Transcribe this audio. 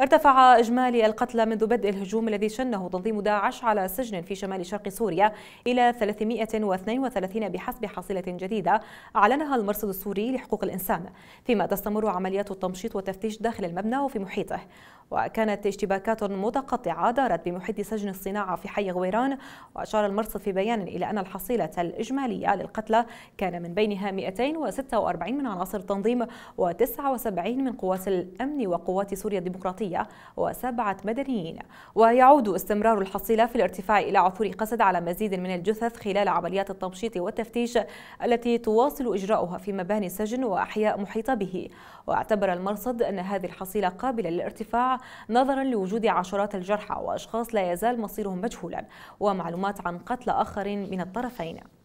ارتفع إجمالي القتلى منذ بدء الهجوم الذي شنه تنظيم داعش على سجن في شمال شرق سوريا إلى 332 بحسب حصيلة جديدة أعلنها المرصد السوري لحقوق الإنسان فيما تستمر عمليات التمشيط والتفتيش داخل المبنى وفي محيطه وكانت اشتباكات متقطعة دارت بمحيط سجن الصناعة في حي غويران وأشار المرصد في بيان إلى أن الحصيلة الإجمالية للقتلى كان من بينها 246 من عناصر التنظيم و79 من قوات الأمن وقوات سوريا الديمقراطية وسبعة مدنيين ويعود استمرار الحصيلة في الارتفاع إلى عثور قسد على مزيد من الجثث خلال عمليات التمشيط والتفتيش التي تواصل إجراؤها في مباني السجن وأحياء محيطة به واعتبر المرصد أن هذه الحصيلة قابلة للارتفاع نظرا لوجود عشرات الجرحى وأشخاص لا يزال مصيرهم مجهولا ومعلومات عن قتل اخرين من الطرفين